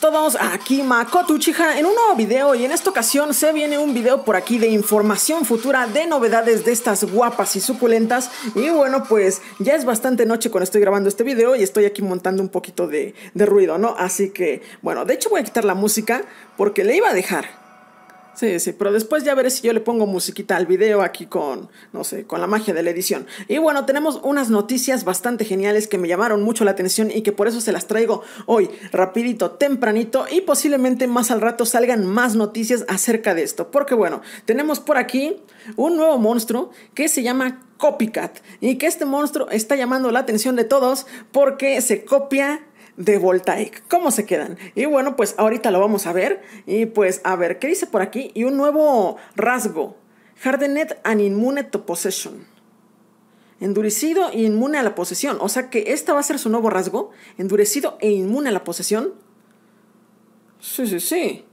todos, aquí Makoto Uchiha en un nuevo video y en esta ocasión se viene un video por aquí de información futura de novedades de estas guapas y suculentas y bueno pues ya es bastante noche cuando estoy grabando este video y estoy aquí montando un poquito de, de ruido, ¿no? Así que bueno, de hecho voy a quitar la música porque le iba a dejar Sí, sí, pero después ya veré si yo le pongo musiquita al video aquí con, no sé, con la magia de la edición. Y bueno, tenemos unas noticias bastante geniales que me llamaron mucho la atención y que por eso se las traigo hoy, rapidito, tempranito y posiblemente más al rato salgan más noticias acerca de esto. Porque bueno, tenemos por aquí un nuevo monstruo que se llama Copycat y que este monstruo está llamando la atención de todos porque se copia de Voltaic. ¿Cómo se quedan? Y bueno, pues ahorita lo vamos a ver. Y pues a ver, ¿qué dice por aquí? Y un nuevo rasgo. Hardened and inmune to possession. Endurecido e inmune a la posesión. O sea que esta va a ser su nuevo rasgo. Endurecido e inmune a la posesión. Sí, sí, sí.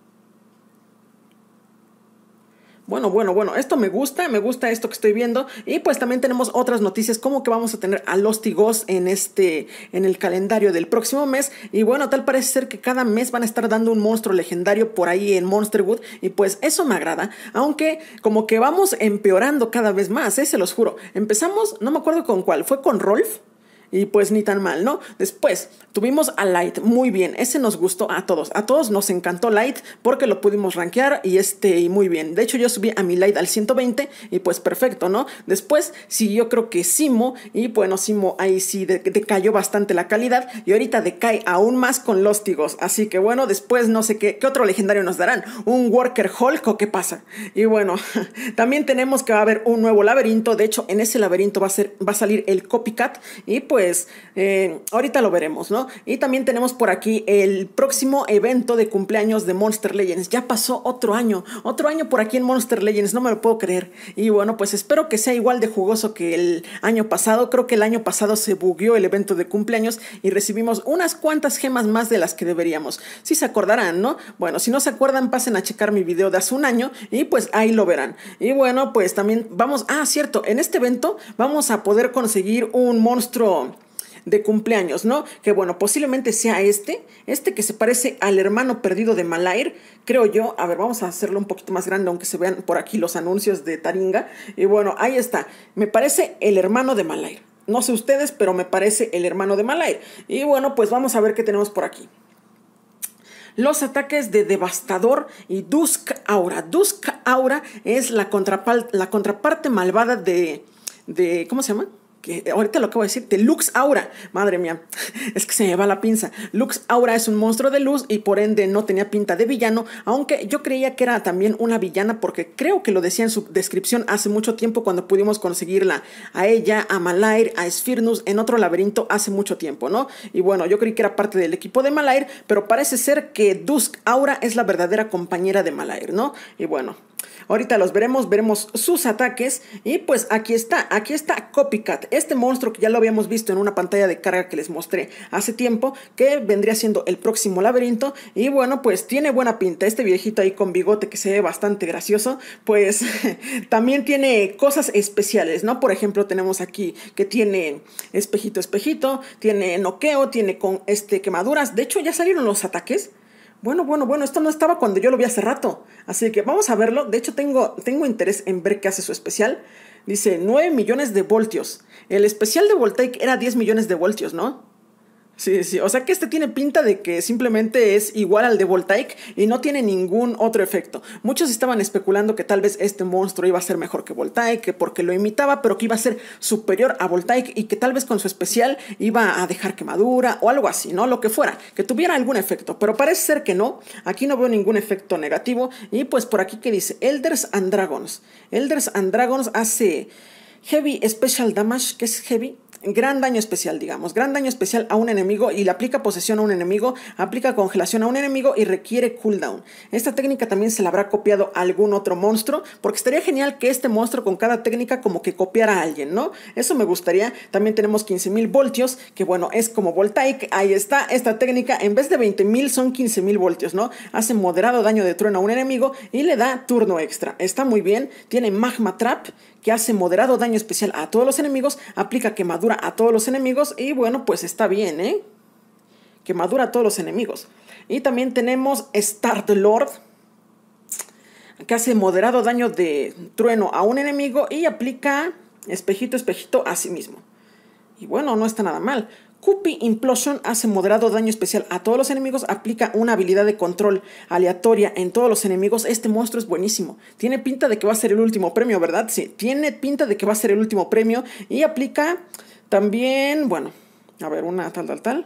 Bueno, bueno, bueno, esto me gusta, me gusta esto que estoy viendo. Y pues también tenemos otras noticias, como que vamos a tener a los Tigos en este, en el calendario del próximo mes. Y bueno, tal parece ser que cada mes van a estar dando un monstruo legendario por ahí en Monsterwood. Y pues eso me agrada, aunque como que vamos empeorando cada vez más, ¿eh? se los juro. Empezamos, no me acuerdo con cuál, fue con Rolf. Y pues ni tan mal, ¿no? Después tuvimos a Light, muy bien, ese nos gustó a todos, a todos nos encantó Light porque lo pudimos rankear y este, y muy bien. De hecho yo subí a mi Light al 120 y pues perfecto, ¿no? Después yo creo que Simo y bueno, Simo ahí sí decayó bastante la calidad y ahorita decae aún más con los tigos. Así que bueno, después no sé qué, qué otro legendario nos darán, un Worker Hulk o qué pasa. Y bueno, también tenemos que va a haber un nuevo laberinto, de hecho en ese laberinto va a, ser, va a salir el copycat y pues pues, eh, ahorita lo veremos, ¿no? Y también tenemos por aquí el próximo evento de cumpleaños de Monster Legends. Ya pasó otro año, otro año por aquí en Monster Legends, no me lo puedo creer. Y bueno, pues espero que sea igual de jugoso que el año pasado. Creo que el año pasado se bugueó el evento de cumpleaños y recibimos unas cuantas gemas más de las que deberíamos. Si se acordarán, ¿no? Bueno, si no se acuerdan, pasen a checar mi video de hace un año y pues ahí lo verán. Y bueno, pues también vamos, ah, cierto, en este evento vamos a poder conseguir un monstruo de cumpleaños, ¿no? Que bueno, posiblemente sea este, este que se parece al hermano perdido de Malair, creo yo. A ver, vamos a hacerlo un poquito más grande, aunque se vean por aquí los anuncios de Taringa. Y bueno, ahí está. Me parece el hermano de Malair. No sé ustedes, pero me parece el hermano de Malair. Y bueno, pues vamos a ver qué tenemos por aquí los ataques de Devastador y Dusk Aura. Dusk Aura es la, contraparte, la contraparte malvada de, de. ¿Cómo se llama? que ahorita lo que voy a decir, Lux Aura. Madre mía, es que se me va la pinza. Lux Aura es un monstruo de luz y por ende no tenía pinta de villano, aunque yo creía que era también una villana porque creo que lo decía en su descripción hace mucho tiempo cuando pudimos conseguirla a ella, a Malair, a Sphirnus en otro laberinto hace mucho tiempo, ¿no? Y bueno, yo creí que era parte del equipo de Malair, pero parece ser que Dusk Aura es la verdadera compañera de Malair, ¿no? Y bueno, Ahorita los veremos, veremos sus ataques. Y pues aquí está, aquí está Copycat, este monstruo que ya lo habíamos visto en una pantalla de carga que les mostré hace tiempo, que vendría siendo el próximo laberinto. Y bueno, pues tiene buena pinta. Este viejito ahí con bigote que se ve bastante gracioso, pues también tiene cosas especiales, ¿no? Por ejemplo, tenemos aquí que tiene espejito, espejito, tiene noqueo, tiene con este quemaduras. De hecho, ya salieron los ataques bueno, bueno, bueno, esto no estaba cuando yo lo vi hace rato. Así que vamos a verlo. De hecho, tengo, tengo interés en ver qué hace su especial. Dice 9 millones de voltios. El especial de Voltaic era 10 millones de voltios, ¿no? Sí, sí, o sea que este tiene pinta de que simplemente es igual al de Voltaic y no tiene ningún otro efecto. Muchos estaban especulando que tal vez este monstruo iba a ser mejor que Voltaic, que porque lo imitaba, pero que iba a ser superior a Voltaic y que tal vez con su especial iba a dejar quemadura o algo así, ¿no? Lo que fuera, que tuviera algún efecto, pero parece ser que no. Aquí no veo ningún efecto negativo y pues por aquí que dice Elders and Dragons. Elders and Dragons hace Heavy Special Damage, ¿Qué es Heavy, gran daño especial, digamos, gran daño especial a un enemigo y le aplica posesión a un enemigo, aplica congelación a un enemigo y requiere cooldown. Esta técnica también se la habrá copiado algún otro monstruo, porque estaría genial que este monstruo con cada técnica como que copiara a alguien, ¿no? Eso me gustaría. También tenemos 15.000 voltios, que bueno, es como Voltaic, ahí está, esta técnica, en vez de 20.000 son 15.000 voltios, ¿no? Hace moderado daño de trueno a un enemigo y le da turno extra. Está muy bien, tiene magma trap que hace moderado daño especial a todos los enemigos, aplica quemadura a todos los enemigos y bueno, pues está bien, ¿eh? Quemadura a todos los enemigos. Y también tenemos Star Lord, que hace moderado daño de trueno a un enemigo y aplica espejito, espejito a sí mismo. Y bueno, no está nada mal. Cupi Implosion hace moderado daño especial a todos los enemigos, aplica una habilidad de control aleatoria en todos los enemigos. Este monstruo es buenísimo. Tiene pinta de que va a ser el último premio, ¿verdad? Sí, tiene pinta de que va a ser el último premio. Y aplica también, bueno, a ver, una tal, tal, tal.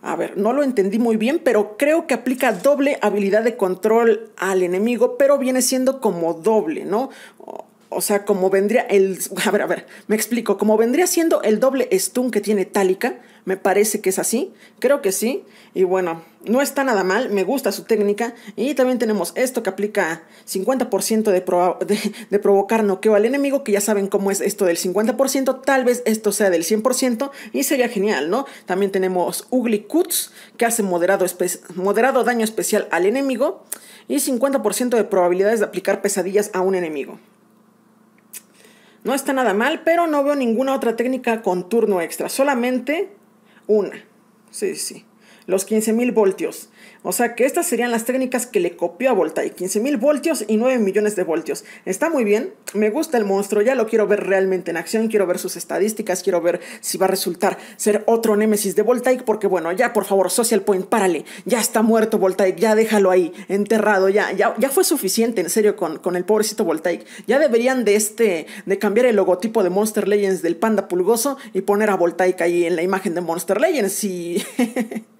A ver, no lo entendí muy bien, pero creo que aplica doble habilidad de control al enemigo, pero viene siendo como doble, ¿no? o sea, como vendría el. A ver, a ver, me explico. Como vendría siendo el doble stun que tiene Tálica, me parece que es así. Creo que sí. Y bueno, no está nada mal. Me gusta su técnica. Y también tenemos esto que aplica 50% de, de, provocar noqueo al enemigo. Que ya saben cómo es esto del 50%. Tal vez esto sea del 100%. Y sería genial, ¿no? También tenemos Ugly Cuts. Que hace moderado, moderado daño especial al enemigo. Y 50% de probabilidades de aplicar pesadillas a un enemigo. No está nada mal, pero no veo ninguna otra técnica con turno extra, solamente una. Sí, sí los 15.000 voltios. O sea que estas serían las técnicas que le copió a Voltaic. 15.000 voltios y 9 millones de voltios. Está muy bien, me gusta el monstruo, ya lo quiero ver realmente en acción, quiero ver sus estadísticas, quiero ver si va a resultar ser otro némesis de Voltaic, porque bueno, ya por favor, Social Point, párale, ya está muerto Voltaic, ya déjalo ahí, enterrado, ya, ya, ya fue suficiente, en serio, con, con el pobrecito Voltaic. Ya deberían de este, de cambiar el logotipo de Monster Legends del panda pulgoso y poner a Voltaic ahí en la imagen de Monster Legends y...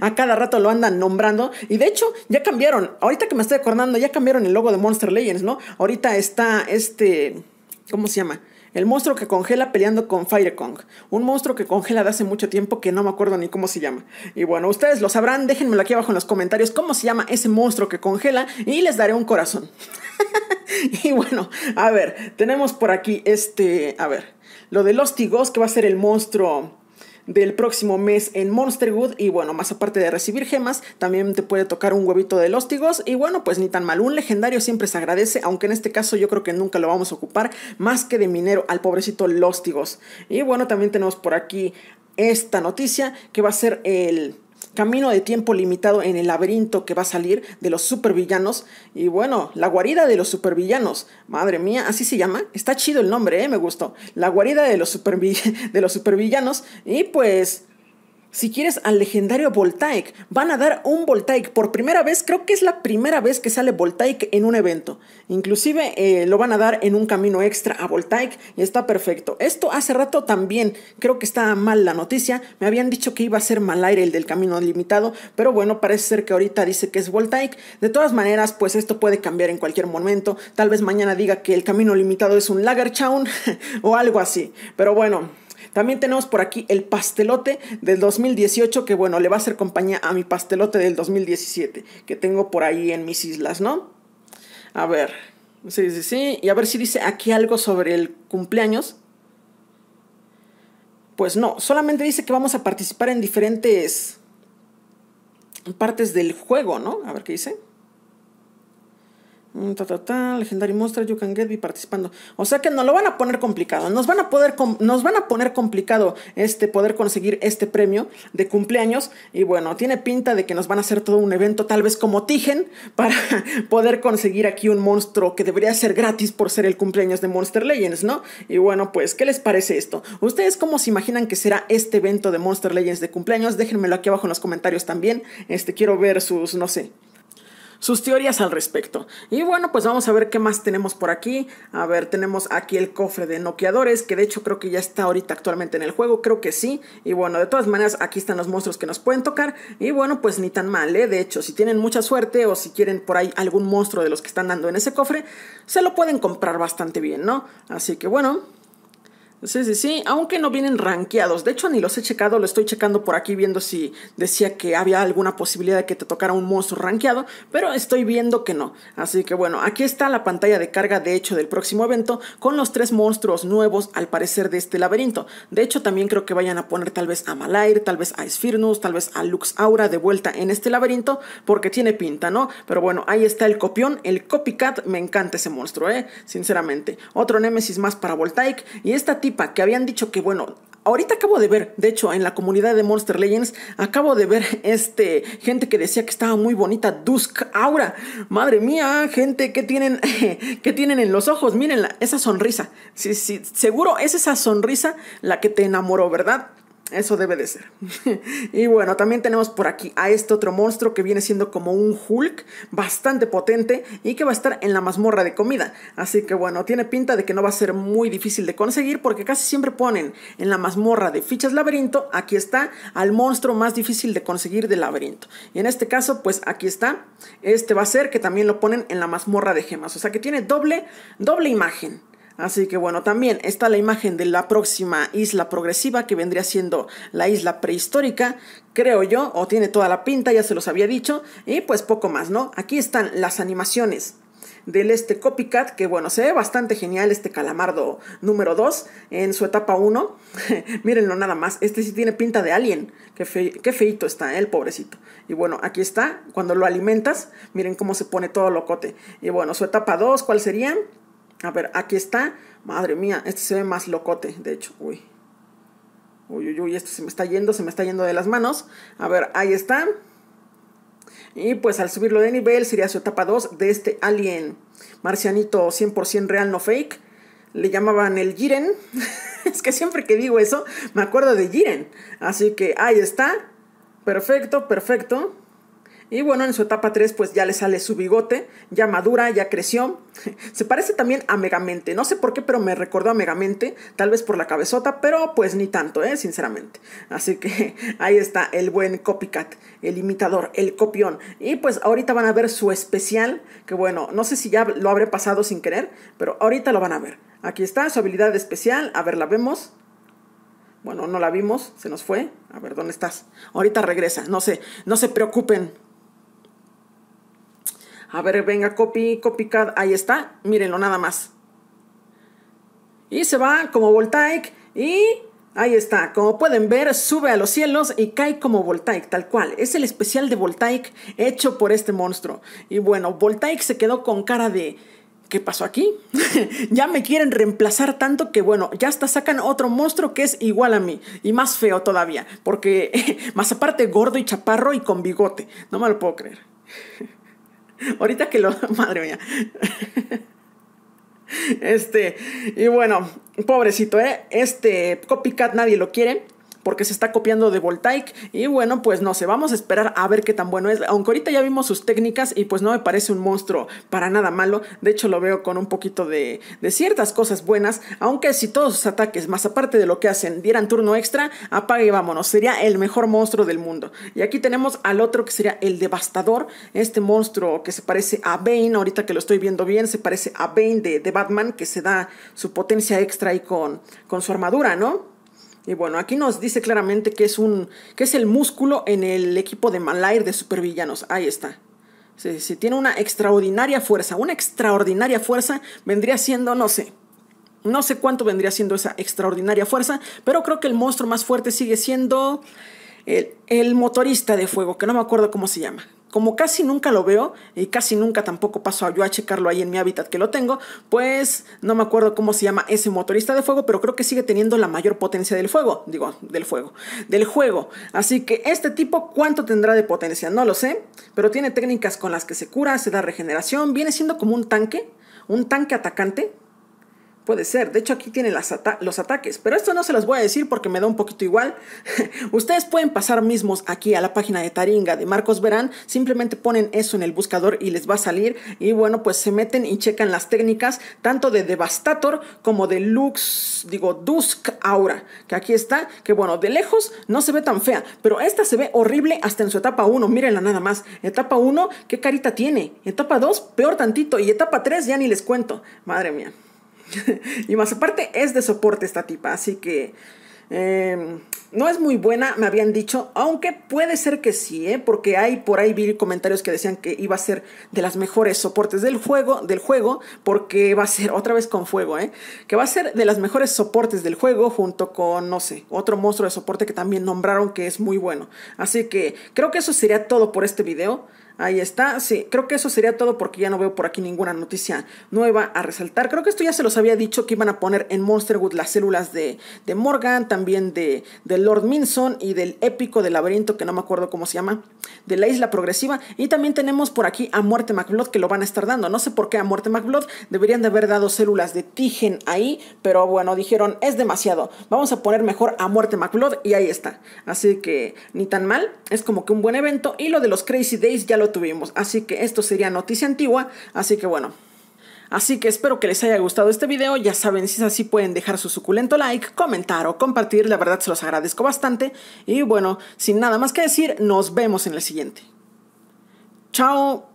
A cada rato lo andan nombrando. Y de hecho, ya cambiaron. Ahorita que me estoy acordando, ya cambiaron el logo de Monster Legends, ¿no? Ahorita está este. ¿Cómo se llama? El monstruo que congela peleando con Fire Kong. Un monstruo que congela de hace mucho tiempo que no me acuerdo ni cómo se llama. Y bueno, ustedes lo sabrán, déjenmelo aquí abajo en los comentarios cómo se llama ese monstruo que congela y les daré un corazón. y bueno, a ver, tenemos por aquí este, a ver, lo de los tigos que va a ser el monstruo del próximo mes en Monsterwood. Y bueno, más aparte de recibir gemas, también te puede tocar un huevito de lóstigos. Y bueno, pues ni tan mal. Un legendario siempre se agradece, aunque en este caso yo creo que nunca lo vamos a ocupar más que de minero al pobrecito lóstigos. Y bueno, también tenemos por aquí esta noticia que va a ser el camino de tiempo limitado en el laberinto que va a salir de los supervillanos. Y bueno, la guarida de los supervillanos. Madre mía, así se llama. Está chido el nombre, ¿eh? me gustó. La guarida de los, de los supervillanos. Y pues si quieres, al legendario Voltaic. Van a dar un Voltaic. Por primera vez, creo que es la primera vez que sale Voltaic en un evento. Inclusive eh, lo van a dar en un camino extra a Voltaic y está perfecto. Esto hace rato también creo que está mal la noticia. Me habían dicho que iba a ser mal aire el del camino limitado. Pero bueno, parece ser que ahorita dice que es Voltaic. De todas maneras, pues esto puede cambiar en cualquier momento. Tal vez mañana diga que el camino limitado es un Lagerchaun o algo así. Pero bueno. También tenemos por aquí el pastelote del 2018, que bueno, le va a hacer compañía a mi pastelote del 2017, que tengo por ahí en mis islas, ¿no? A ver, sí, sí, sí, y a ver si dice aquí algo sobre el cumpleaños. Pues no, solamente dice que vamos a participar en diferentes partes del juego, ¿no? A ver qué dice. Mm, Legendary Monster, You Can Get participando. O sea que nos lo van a poner complicado. Nos van a, poder nos van a poner complicado este poder conseguir este premio de cumpleaños. Y bueno, tiene pinta de que nos van a hacer todo un evento, tal vez como Tigen, para poder conseguir aquí un monstruo que debería ser gratis por ser el cumpleaños de Monster Legends, ¿no? Y bueno, pues, ¿qué les parece esto? ¿Ustedes cómo se imaginan que será este evento de Monster Legends de cumpleaños? Déjenmelo aquí abajo en los comentarios también. Este, quiero ver sus, no sé, sus teorías al respecto. Y bueno, pues vamos a ver qué más tenemos por aquí. A ver, tenemos aquí el cofre de noqueadores, que de hecho creo que ya está ahorita actualmente en el juego, creo que sí. Y bueno, de todas maneras, aquí están los monstruos que nos pueden tocar. Y bueno, pues ni tan mal, ¿eh? De hecho, si tienen mucha suerte o si quieren por ahí algún monstruo de los que están dando en ese cofre, se lo pueden comprar bastante bien, ¿no? Así que bueno, Sí, sí, sí, aunque no vienen rankeados. De hecho, ni los he checado, lo estoy checando por aquí viendo si decía que había alguna posibilidad de que te tocara un monstruo rankeado, pero estoy viendo que no. Así que bueno, aquí está la pantalla de carga de hecho del próximo evento con los tres monstruos nuevos al parecer de este laberinto. De hecho, también creo que vayan a poner tal vez a Malair, tal vez a Sphyrnus, tal vez a Lux Aura de vuelta en este laberinto porque tiene pinta, ¿no? Pero bueno, ahí está el copión, el copycat, me encanta ese monstruo, ¿eh? Sinceramente. Otro Némesis más para Voltaic y esta que habían dicho que, bueno, ahorita acabo de ver, de hecho, en la comunidad de Monster Legends, acabo de ver este gente que decía que estaba muy bonita Dusk Aura. Madre mía, gente que tienen que tienen en los ojos, mírenla, esa sonrisa. Sí, sí, seguro es esa sonrisa la que te enamoró, ¿verdad? Eso debe de ser. y bueno, también tenemos por aquí a este otro monstruo que viene siendo como un Hulk bastante potente y que va a estar en la mazmorra de comida. Así que bueno, tiene pinta de que no va a ser muy difícil de conseguir porque casi siempre ponen en la mazmorra de fichas laberinto, aquí está, al monstruo más difícil de conseguir del laberinto. Y en este caso, pues aquí está. Este va a ser que también lo ponen en la mazmorra de gemas. O sea que tiene doble, doble imagen. Así que bueno, también está la imagen de la próxima isla progresiva que vendría siendo la isla prehistórica, creo yo, o tiene toda la pinta, ya se los había dicho, y pues poco más, ¿no? Aquí están las animaciones del este copycat, que bueno, se ve bastante genial este calamardo número 2 en su etapa 1. Mírenlo nada más, este sí tiene pinta de alien, qué, feito está, ¿eh? el pobrecito. Y bueno, aquí está, cuando lo alimentas, miren cómo se pone todo locote. Y bueno, su etapa 2, ¿cuál sería? A ver, aquí está. Madre mía, este se ve más locote, de hecho. Uy. Uy, uy, uy, esto se me está yendo, se me está yendo de las manos. A ver, ahí está. Y pues al subirlo de nivel sería su etapa 2 de este alien marcianito 100% real, no fake. Le llamaban el Jiren. es que siempre que digo eso me acuerdo de Jiren. Así que ahí está. Perfecto, perfecto. Y bueno, en su etapa 3 pues ya le sale su bigote, ya madura, ya creció. Se parece también a Megamente, no sé por qué, pero me recordó a Megamente, tal vez por la cabezota, pero pues ni tanto, ¿eh? sinceramente. Así que ahí está el buen copycat, el imitador, el copión. Y pues ahorita van a ver su especial, que bueno, no sé si ya lo habré pasado sin querer, pero ahorita lo van a ver. Aquí está su habilidad especial, a ver, la vemos. Bueno, no la vimos, se nos fue. A ver, ¿dónde estás? Ahorita regresa, no sé, no se preocupen. A ver, venga, copy, copycat, ahí está, mírenlo nada más. Y se va como Voltaic y ahí está. Como pueden ver, sube a los cielos y cae como Voltaic, tal cual. Es el especial de Voltaic hecho por este monstruo. Y bueno, Voltaic se quedó con cara de... ¿qué pasó aquí? ya me quieren reemplazar tanto que bueno, ya hasta sacan otro monstruo que es igual a mí y más feo todavía, porque más aparte gordo y chaparro y con bigote, no me lo puedo creer. Ahorita que lo. Madre mía. Este, y bueno, pobrecito, ¿eh? Este copycat nadie lo quiere porque se está copiando de Voltaic. Y bueno, pues no sé, vamos a esperar a ver qué tan bueno es. Aunque ahorita ya vimos sus técnicas y pues no me parece un monstruo para nada malo. De hecho, lo veo con un poquito de, ciertas cosas buenas. Aunque si todos sus ataques, más aparte de lo que hacen, dieran turno extra, apague y vámonos. Sería el mejor monstruo del mundo. Y aquí tenemos al otro que sería el devastador. Este monstruo que se parece a Bane, ahorita que lo estoy viendo bien, se parece a Bane de, de Batman, que se da su potencia extra ahí con, con su armadura, ¿no? Y bueno, aquí nos dice claramente que es un. que es el músculo en el equipo de Malair de supervillanos. Ahí está. Se tiene una extraordinaria fuerza. Una extraordinaria fuerza vendría siendo, no sé. No sé cuánto vendría siendo esa extraordinaria fuerza. Pero creo que el monstruo más fuerte sigue siendo. el motorista de fuego, que no me acuerdo cómo se llama como casi nunca lo veo y casi nunca tampoco paso yo a checarlo ahí en mi hábitat que lo tengo, pues no me acuerdo cómo se llama ese motorista de fuego, pero creo que sigue teniendo la mayor potencia del fuego, digo, del fuego, del juego. Así que este tipo, ¿cuánto tendrá de potencia? No lo sé, pero tiene técnicas con las que se cura, se da regeneración, viene siendo como un tanque, un tanque atacante, puede ser. De hecho, aquí tienen las los ataques. Pero esto no se los voy a decir porque me da un poquito igual. Ustedes pueden pasar mismos aquí a la página de Taringa de Marcos Verán. Simplemente ponen eso en el buscador y les va a salir. Y bueno, pues se meten y checan las técnicas tanto de Devastator como de Lux, digo, Dusk Aura. Que aquí está. Que bueno, de lejos no se ve tan fea. Pero esta se ve horrible hasta en su etapa 1. Mírenla nada más. Etapa 1, qué carita tiene. Etapa 2, peor tantito. Y etapa 3, ya ni les cuento. Madre mía. y más aparte es de soporte esta tipa, así que em, no es muy buena, me habían dicho, aunque puede ser que sí, ¿eh? porque hay por ahí vi comentarios que decían que iba a ser de las mejores soportes del juego, del juego, porque va a ser otra vez con fuego, ¿eh? que va a ser de las mejores soportes del juego junto con, no sé, otro monstruo de soporte que también nombraron que es muy bueno. Así que creo que eso sería todo por este video. Ahí está. Sí, creo que eso sería todo porque ya no veo por aquí ninguna noticia nueva a resaltar. Creo que esto ya se los había dicho que iban a poner en Monsterwood las células de, de Morgan, también de, de Lord Minson y del épico del laberinto, que no me acuerdo cómo se llama, de la isla progresiva. Y también tenemos por aquí a Muerte McBlood que lo van a estar dando. No sé por qué a Muerte McBlood deberían de haber dado células de Tigen ahí, pero bueno, dijeron es demasiado. Vamos a poner mejor a Muerte McBlood y ahí está. Así que ni tan mal, es como que un buen evento. Y lo de los Crazy Days ya lo tuvimos. Así que esto sería noticia antigua. Así que bueno. Así que espero que les haya gustado este video, ya saben, si es así pueden dejar su suculento like, comentar o compartir, la verdad se los agradezco bastante. Y bueno, sin nada más que decir, nos vemos en el siguiente. Chao.